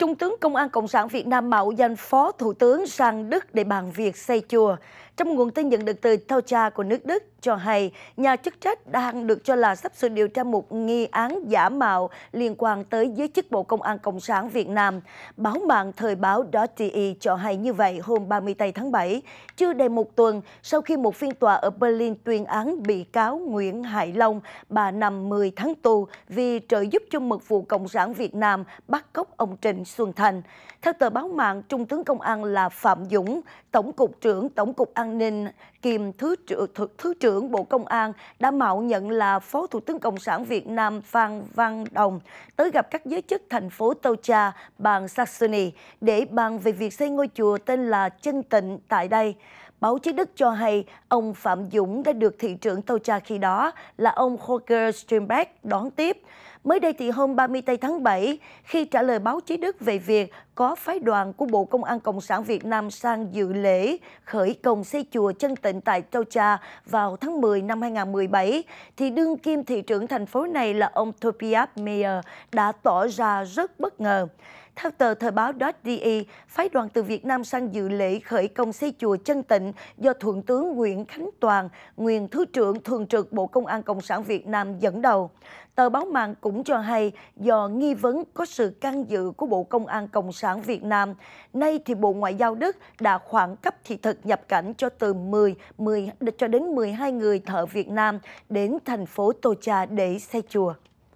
Trung tướng Công an Cộng sản Việt Nam mạo danh Phó Thủ tướng sang Đức để bàn việc xây chùa. Trong nguồn tin nhận được từ Thao Cha của nước Đức cho hay, nhà chức trách đang được cho là sắp sửa điều tra một nghi án giả mạo liên quan tới giới chức Bộ Công an Cộng sản Việt Nam. Báo mạng thời báo .de cho hay như vậy hôm 30 tháng 7, chưa đầy một tuần sau khi một phiên tòa ở Berlin tuyên án bị cáo Nguyễn Hải Long, bà nằm 10 tháng tù vì trợ giúp cho mật vụ Cộng sản Việt Nam bắt cóc ông Trịnh Xuân Thành. Theo tờ báo mạng, Trung tướng Công an là Phạm Dũng, Tổng cục trưởng Tổng cục An ninh kiêm Thứ trưởng, Thứ trưởng Bộ Công an đã mạo nhận là Phó Thủ tướng Cộng sản Việt Nam Phan Văn Đồng tới gặp các giới chức thành phố Tô Cha, bang Saxony để bàn về việc xây ngôi chùa tên là Chân Tịnh tại đây. Báo chí Đức cho hay ông Phạm Dũng đã được thị trưởng tàu trà khi đó là ông Holger Strimbeck đón tiếp. Mới đây thì hôm 30 tháng 7, khi trả lời báo chí Đức về việc có phái đoàn của Bộ Công an Cộng sản Việt Nam sang dự lễ khởi công xây chùa chân tịnh tại Châu Trà vào tháng 10 năm 2017, thì đương kim thị trưởng thành phố này là ông Tobias Mayer đã tỏ ra rất bất ngờ. Theo tờ Thời báo .de, phái đoàn từ Việt Nam sang dự lễ khởi công xây chùa Chân Tịnh do Thượng tướng Nguyễn Khánh Toàn, nguyên Thứ trưởng Thường trực Bộ Công an Cộng sản Việt Nam dẫn đầu. Tờ báo mạng cũng cho hay do nghi vấn có sự can dự của Bộ Công an Cộng sản Việt Nam, nay thì Bộ Ngoại giao Đức đã khoảng cấp thị thực nhập cảnh cho từ 10, 10 cho đến 12 người thợ Việt Nam đến thành phố Tô Cha để xây chùa.